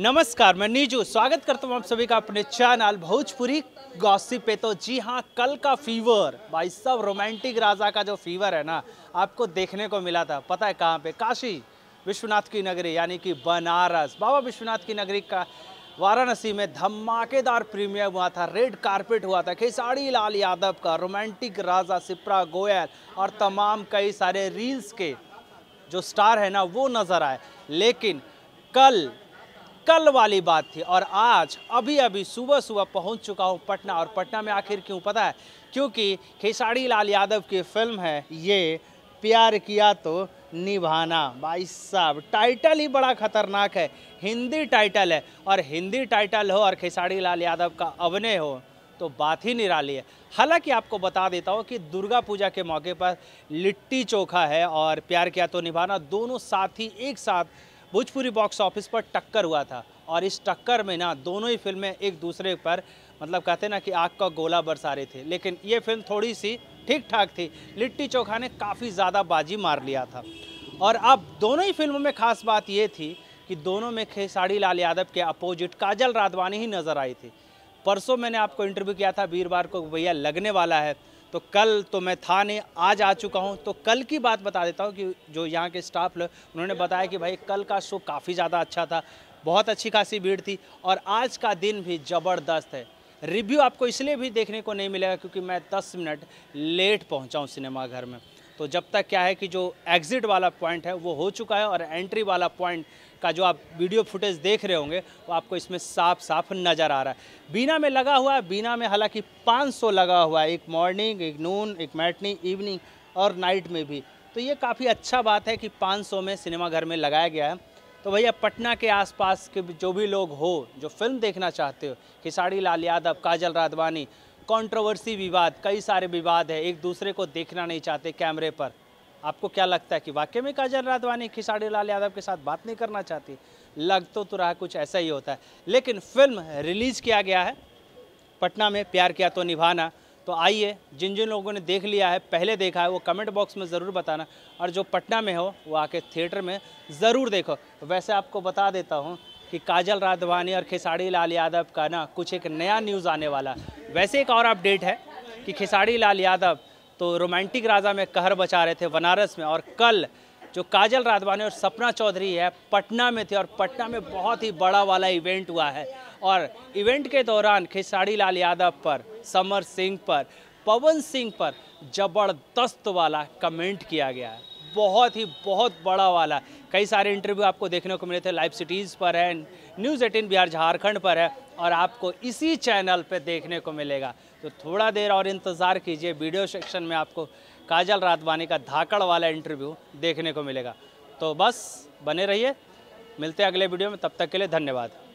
नमस्कार मैं नीजू स्वागत करता हूँ आप सभी का अपने चैनल भोजपुरी गॉसिप पे तो जी हाँ कल का फीवर भाई सब रोमांटिक राजा का जो फीवर है ना आपको देखने को मिला था पता है कहाँ पे काशी विश्वनाथ की नगरी यानी कि बनारस बाबा विश्वनाथ की नगरी का वाराणसी में धमाकेदार प्रीमियर हुआ था रेड कारपेट हुआ था खेसारी लाल यादव का रोमांटिक राजा सिप्रा गोयल और तमाम कई सारे रील्स के जो स्टार है ना वो नज़र आए लेकिन कल कल वाली बात थी और आज अभी अभी सुबह सुबह पहुंच चुका हूं पटना और पटना में आखिर क्यों पता है क्योंकि खेसारी लाल यादव की फिल्म है ये प्यार किया तो निभाना भाई साहब टाइटल ही बड़ा खतरनाक है हिंदी टाइटल है और हिंदी टाइटल हो और खेसारी लाल यादव का अभिनय हो तो बात ही निराली है हालांकि आपको बता देता हूँ कि दुर्गा पूजा के मौके पर लिट्टी चोखा है और प्यार किया तो निभाना दोनों साथ ही एक साथ भोजपुरी बॉक्स ऑफिस पर टक्कर हुआ था और इस टक्कर में ना दोनों ही फिल्में एक दूसरे पर मतलब कहते ना कि आग का गोला बरसा रहे थे लेकिन ये फिल्म थोड़ी सी ठीक ठाक थी लिट्टी चोखा ने काफ़ी ज़्यादा बाजी मार लिया था और अब दोनों ही फिल्मों में खास बात ये थी कि दोनों में खेसारी लाल यादव के अपोजिट काजल राधवानी ही नज़र आई थी परसों मैंने आपको इंटरव्यू किया था वीरवार को भैया लगने वाला है तो कल तो मैं था नहीं आज आ चुका हूँ तो कल की बात बता देता हूँ कि जो यहाँ के स्टाफ लोग उन्होंने बताया कि भाई कल का शो काफ़ी ज़्यादा अच्छा था बहुत अच्छी खासी भीड़ थी और आज का दिन भी ज़बरदस्त है रिव्यू आपको इसलिए भी देखने को नहीं मिलेगा क्योंकि मैं 10 मिनट लेट पहुंचा हूं सिनेमाघर में तो जब तक क्या है कि जो एग्ज़िट वाला पॉइंट है वो हो चुका है और एंट्री वाला पॉइंट का जो आप वीडियो फुटेज देख रहे होंगे वो आपको इसमें साफ साफ नज़र आ रहा है बीना में लगा हुआ है बीना में हालांकि 500 लगा हुआ है एक मॉर्निंग एक नून एक मैटनी इवनिंग और नाइट में भी तो ये काफ़ी अच्छा बात है कि पाँच में सिनेमाघर में लगाया गया है तो भैया पटना के आसपास के जो भी लोग हो जो फिल्म देखना चाहते हो खिसाड़ी लाल यादव काजल राधवानी कंट्रोवर्सी विवाद कई सारे विवाद है एक दूसरे को देखना नहीं चाहते कैमरे पर आपको क्या लगता है कि वाकई में काजल राधवानी खिसाड़ी लाल यादव के साथ बात नहीं करना चाहती लग तो तो रहा कुछ ऐसा ही होता है लेकिन फिल्म रिलीज़ किया गया है पटना में प्यार किया तो निभाना तो आइए जिन जिन लोगों ने देख लिया है पहले देखा है वो कमेंट बॉक्स में ज़रूर बताना और जो पटना में हो वो आके थिएटर में ज़रूर देखो वैसे आपको बता देता हूँ कि काजल राधवानी और खिसाड़ी लाल यादव का ना कुछ एक नया न्यूज़ आने वाला वैसे एक और अपडेट है कि खेसारी लाल यादव तो रोमांटिक राजा में कहर बचा रहे थे बनारस में और कल जो काजल राधवानी और सपना चौधरी है पटना में थे और पटना में बहुत ही बड़ा वाला इवेंट हुआ है और इवेंट के दौरान खेसारी लाल यादव पर समर सिंह पर पवन सिंह पर जबरदस्त वाला कमेंट किया गया है बहुत ही बहुत बड़ा वाला कई सारे इंटरव्यू आपको देखने को मिले थे लाइव सिटीज़ पर है न्यूज़ एटीन बिहार झारखंड पर है और आपको इसी चैनल पर देखने को मिलेगा तो थोड़ा देर और इंतज़ार कीजिए वीडियो सेक्शन में आपको काजल रातवानी का धाकड़ वाला इंटरव्यू देखने को मिलेगा तो बस बने रहिए मिलते हैं अगले वीडियो में तब तक के लिए धन्यवाद